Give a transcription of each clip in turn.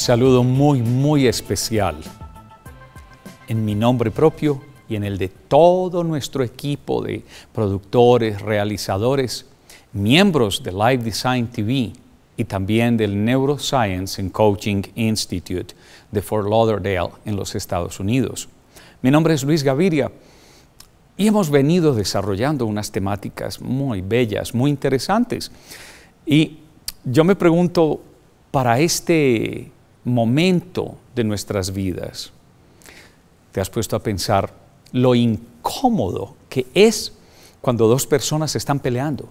saludo muy, muy especial en mi nombre propio y en el de todo nuestro equipo de productores, realizadores, miembros de Live Design TV y también del Neuroscience and Coaching Institute de Fort Lauderdale en los Estados Unidos. Mi nombre es Luis Gaviria y hemos venido desarrollando unas temáticas muy bellas, muy interesantes. Y yo me pregunto, para este momento de nuestras vidas. Te has puesto a pensar lo incómodo que es cuando dos personas están peleando.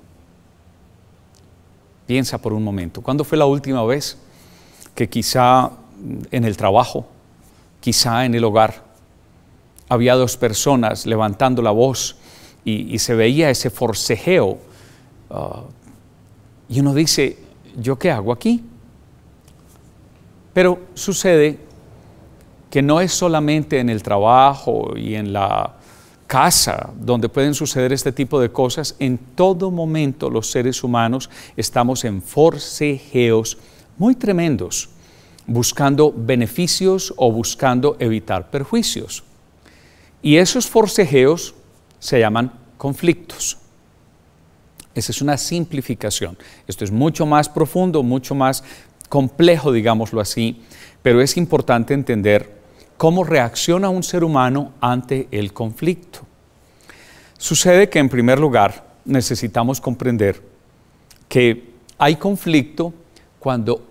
Piensa por un momento, ¿cuándo fue la última vez que quizá en el trabajo, quizá en el hogar, había dos personas levantando la voz y, se veía ese forcejeo? Ah, y uno dice, ¿yo qué hago aquí? Pero sucede que no es solamente en el trabajo y en la casa donde pueden suceder este tipo de cosas, en todo momento los seres humanos estamos en forcejeos muy tremendos, buscando beneficios o buscando evitar perjuicios. Y esos forcejeos se llaman conflictos. Esa es una simplificación. Esto es mucho más profundo, mucho más complejo, digámoslo así, pero es importante entender cómo reacciona un ser humano ante el conflicto. Sucede que en primer lugar necesitamos comprender que hay conflicto cuando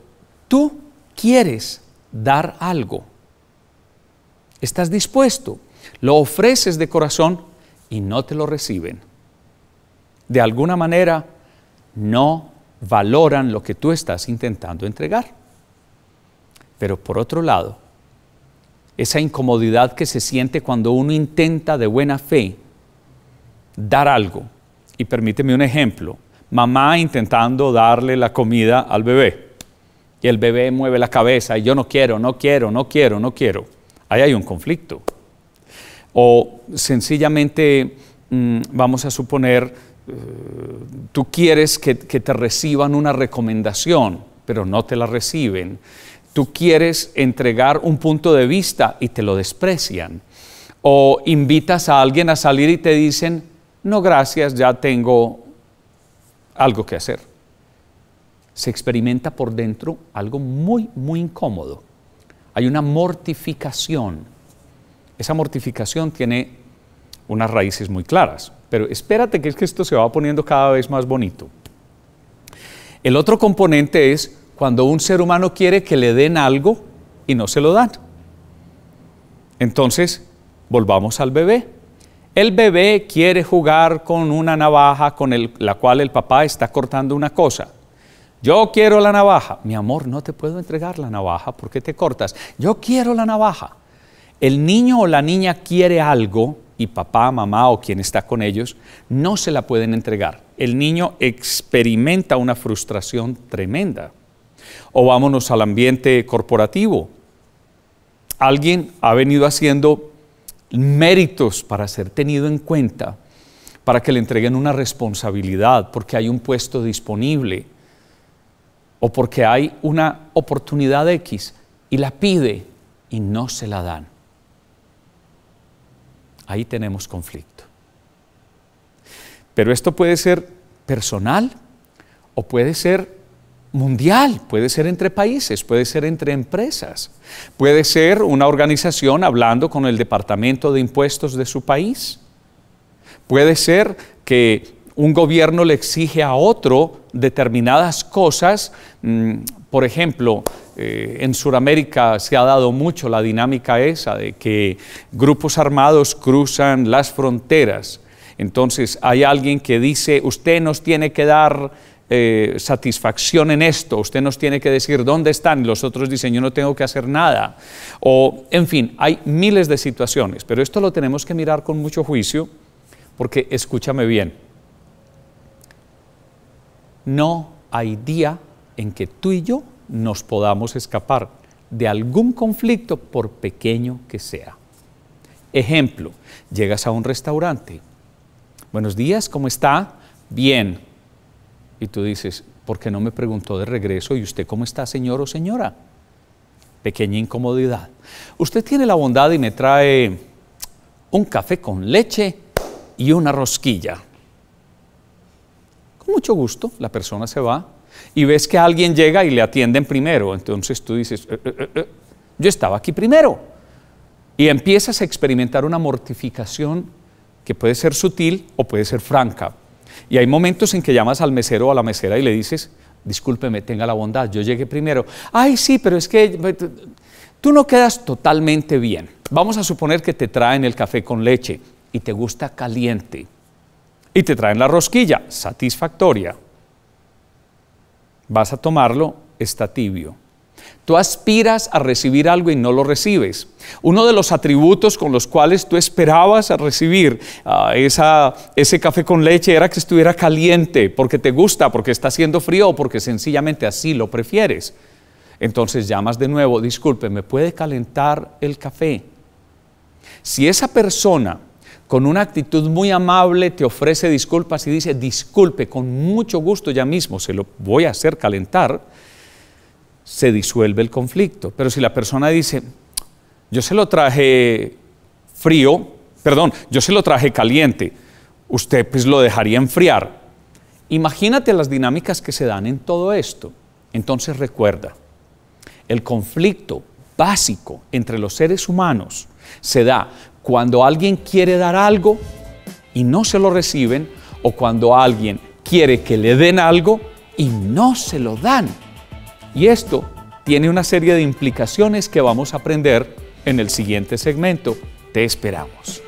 tú quieres dar algo. Estás dispuesto, lo ofreces de corazón y no te lo reciben. De alguna manera, no valoran lo que tú estás intentando entregar. Pero por otro lado, esa incomodidad que se siente cuando uno intenta de buena fe dar algo, y permíteme un ejemplo, mamá intentando darle la comida al bebé, y el bebé mueve la cabeza y yo no quiero, no quiero, no quiero, no quiero. Ahí hay un conflicto. O sencillamente, mm, vamos a suponer, tú quieres que, te reciban una recomendación, pero no te la reciben. Tú quieres entregar un punto de vista y te lo desprecian. O invitas a alguien a salir y te dicen, no gracias, ya tengo algo que hacer. Se experimenta por dentro algo muy, muy incómodo. Hay una mortificación. Esa mortificación tiene unas raíces muy claras. Pero espérate que es que esto se va poniendo cada vez más bonito. El otro componente es cuando un ser humano quiere que le den algo y no se lo dan. Entonces, volvamos al bebé. El bebé quiere jugar con una navaja con la cual el papá está cortando una cosa. Yo quiero la navaja. Mi amor, no te puedo entregar la navaja porque te cortas. Yo quiero la navaja. El niño o la niña quiere algo y papá, mamá o quien está con ellos, no se la pueden entregar. El niño experimenta una frustración tremenda. O vámonos al ambiente corporativo. Alguien ha venido haciendo méritos para ser tenido en cuenta, para que le entreguen una responsabilidad, porque hay un puesto disponible o porque hay una oportunidad X y la pide y no se la dan ahí tenemos conflicto. Pero esto puede ser personal o puede ser mundial, puede ser entre países, puede ser entre empresas, puede ser una organización hablando con el departamento de impuestos de su país, puede ser que un gobierno le exige a otro determinadas cosas, mm, por ejemplo, eh, en Sudamérica se ha dado mucho la dinámica esa de que grupos armados cruzan las fronteras. Entonces hay alguien que dice, usted nos tiene que dar eh, satisfacción en esto, usted nos tiene que decir dónde están, los otros dicen yo no tengo que hacer nada. O, en fin, hay miles de situaciones, pero esto lo tenemos que mirar con mucho juicio, porque escúchame bien, no hay día en que tú y yo nos podamos escapar de algún conflicto por pequeño que sea. Ejemplo, llegas a un restaurante, buenos días, ¿cómo está? Bien. Y tú dices, ¿por qué no me preguntó de regreso? ¿Y usted cómo está, señor o señora? Pequeña incomodidad. Usted tiene la bondad y me trae un café con leche y una rosquilla. Con mucho gusto, la persona se va, y ves que alguien llega y le atienden primero, entonces tú dices, eh, eh, eh, yo estaba aquí primero. Y empiezas a experimentar una mortificación que puede ser sutil o puede ser franca. Y hay momentos en que llamas al mesero o a la mesera y le dices, discúlpeme, tenga la bondad, yo llegué primero. Ay, sí, pero es que tú no quedas totalmente bien. Vamos a suponer que te traen el café con leche y te gusta caliente. Y te traen la rosquilla, satisfactoria vas a tomarlo, está tibio. Tú aspiras a recibir algo y no lo recibes. Uno de los atributos con los cuales tú esperabas a recibir ah, ese café con leche era que estuviera caliente, porque te gusta, porque está haciendo frío o porque sencillamente así lo prefieres. Entonces llamas de nuevo, disculpe, ¿me puede calentar el café? Si esa persona con una actitud muy amable te ofrece disculpas y dice, disculpe, con mucho gusto ya mismo, se lo voy a hacer calentar, se disuelve el conflicto. Pero si la persona dice, yo se lo traje frío, perdón, yo se lo traje caliente, usted pues lo dejaría enfriar. Imagínate las dinámicas que se dan en todo esto. Entonces recuerda, el conflicto básico entre los seres humanos se da cuando alguien quiere dar algo y no se lo reciben, o cuando alguien quiere que le den algo y no se lo dan. Y esto tiene una serie de implicaciones que vamos a aprender en el siguiente segmento. Te esperamos.